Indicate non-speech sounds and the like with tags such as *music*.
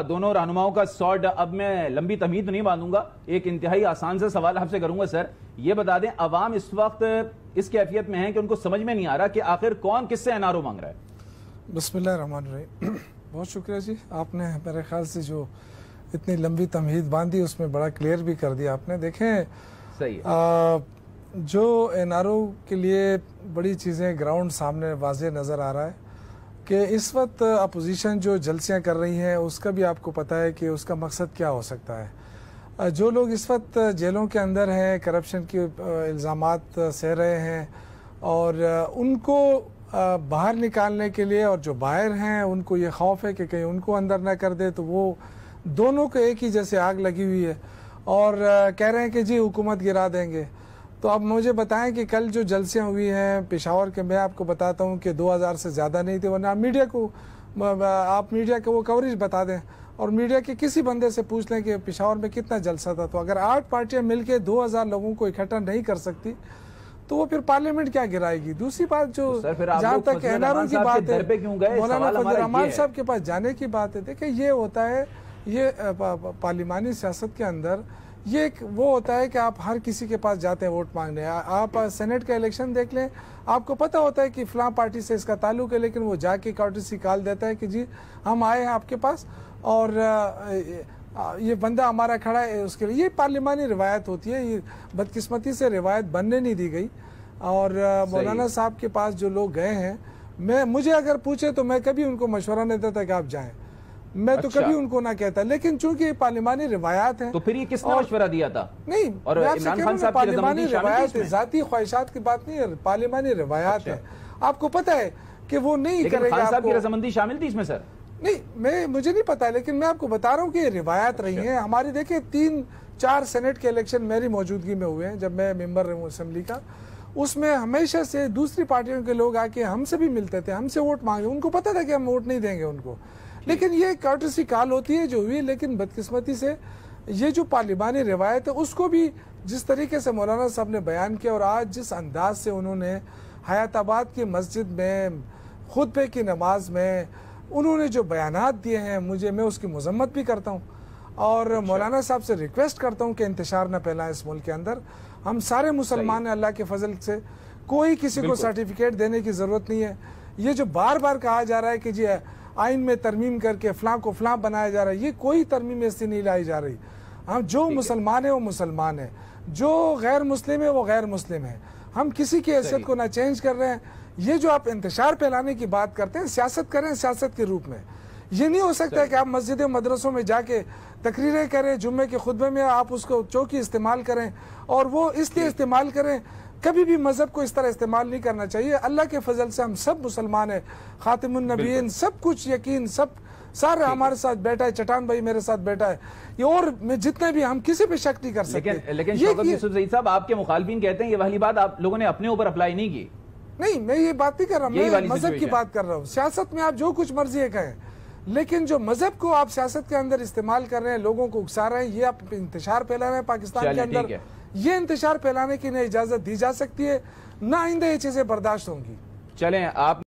दोनों रहनुमाओं का शॉर्ट अब मैं लंबी तमीद नहीं बांधूंगा एक इंतहाई आसान से सवाल आपसे करूंगा सर ये बता दें अवाम इस वक्त इस कैफियत में है कि उनको समझ में नहीं आ रहा कि आखिर कौन किससे एनआरओ मांग रहा है बसमिल्ल रहमान रही *coughs* बहुत शुक्रिया जी आपने मेरे ख्याल से जो इतनी लंबी तमहीद बांधी उसमें बड़ा क्लियर भी कर दिया आपने देखें सही है। आ, जो एन के लिए बड़ी चीज़ें ग्राउंड सामने वाज नज़र आ रहा है कि इस वक्त अपोजिशन जो जलसियाँ कर रही हैं उसका भी आपको पता है कि उसका मकसद क्या हो सकता है जो लोग इस वक्त जेलों के अंदर हैं करप्शन के इल्ज़ाम सह रहे हैं और उनको बाहर निकालने के लिए और जो बाहर हैं उनको ये खौफ है कि कहीं उनको अंदर ना कर दे तो वो दोनों को एक ही जैसे आग लगी हुई है और कह रहे हैं कि जी हुकूमत गिरा देंगे तो आप मुझे बताएं कि कल जो जलसियाँ हुई हैं पेशावर के मैं आपको बताता हूँ कि 2000 से ज़्यादा नहीं थे वरना आप मीडिया को आप मीडिया के वो कवरेज बता दें और मीडिया के किसी बंदे से पूछ लें कि पेशावर में कितना जलसा था तो अगर आठ पार्टियाँ मिल के दो लोगों को इकट्ठा नहीं कर सकती तो वो फिर पार्लियामेंट क्या गिराएगी दूसरी बात जो तो जहाँ तक एनआरओ की बात है मौलाना फजल रहमान साहब के पास जाने की बात है देखिए ये होता है ये पार्लिमानी सियासत के अंदर ये एक वो होता है कि आप हर किसी के पास जाते हैं वोट मांगने आप सेनेट का इलेक्शन देख लें आपको पता होता है कि फलां पार्टी से इसका ताल्लुक है लेकिन वो जाके काउटसी निकाल देता है कि जी हम आए हैं आपके पास और ये बंदा हमारा खड़ा है उसके लिए ये पार्लिमानी रिवायत होती है ये बदकिस्मती से रिवायत बनने नहीं दी गई और मौलाना साहब के पास जो लोग गए हैं मैं मुझे अगर पूछे तो मैं कभी उनको मशवरा नहीं देता कि आप जाएँ मैं अच्छा। तो कभी अच्छा। उनको ना कहता लेकिन चूंकि ये पार्लिमानी रिवायात है तो फिर ये किसने मशवरा दिया था नहीं और इमरान खान साहब पार्लिमानी रिवायात है जाती ख्वाहिशात की बात नहीं है पार्लिमानी रिवायात अच्छा। है आपको पता है कि वो नहीं करेगा साहब की रजामंदी शामिल थी इसमें सर नहीं मैं मुझे नहीं पता लेकिन मैं आपको बता रहा हूँ कि रिवायत रिवायात रही अच्छा। है हमारी देखिए तीन चार सेनेट के इलेक्शन मेरी मौजूदगी में हुए हैं जब मैं मेंबर रहा हूँ असेंबली का उसमें हमेशा से दूसरी पार्टियों के लोग आके हमसे भी मिलते थे हमसे वोट मांगे उनको पता था कि हम वोट नहीं देंगे उनको लेकिन ये कर्टसी काल होती है जो हुई लेकिन बदकिस्मती से ये जो पार्लिमानी रिवायत है उसको भी जिस तरीके से मौलाना साहब ने बयान किया और आज जिस अंदाज से उन्होंने आबाद की मस्जिद में खुतबे की नमाज में उन्होंने जो बयान दिए हैं मुझे मैं उसकी मजम्मत भी करता हूँ और अच्छा। मौलाना साहब से रिक्वेस्ट करता हूँ कि इंतजार न फैलाएं इस मुल्क के अंदर हम सारे मुसलमान हैं अल्लाह के फजल से कोई किसी को सर्टिफिकेट देने की ज़रूरत नहीं है ये जो बार बार कहा जा रहा है कि जी आइन में तरमीम करके फ्लां को फ्लां बनाया जा रहा है ये कोई तरमीम ऐसी नहीं लाई जा रही हम जो मुसलमान है वो मुसलमान है जो गैर मुस्लिम है वो गैर मुस्लिम है हम किसी की हैसियत को ना चेंज कर रहे हैं ये जो आप इंतजार फैलाने की बात करते हैं सियासत करें सियासत के रूप में ये नहीं हो सकता है कि आप मस्जिद मदरसों में जाके तकरीरें करें जुम्मे के खुतबे में आप उसको चौकी इस्तेमाल करें और वो इसलिए इस्तेमाल करें कभी भी मज़हब को इस तरह इस्तेमाल नहीं करना चाहिए अल्लाह के फजल से हम सब मुसलमान हैं ख़ातमनबीन सब कुछ यकीन सब सारे हमारे साथ बैठा है चटान भाई मेरे साथ बैठा है ये और मैं जितने भी हम किसी पे शक नहीं कर सकते लेकिन लेकिन ये, साहब आपके मुखालफिन कहते हैं ये वाली बात आप लोगों ने अपने ऊपर अप्लाई नहीं की नहीं मैं ये बात नहीं कर रहा हूँ मैं मजहब की बात कर रहा हूँ सियासत में आप जो कुछ मर्जी है कहें लेकिन जो मजहब को आप सियासत के अंदर इस्तेमाल कर रहे हैं लोगों को उकसा रहे हैं ये आप इंतजार फैला रहे हैं पाकिस्तान के अंदर ये इंतजार फैलाने की न इजाजत दी जा सकती है ना आइंदा ये चीजें बर्दाश्त होंगी चले आप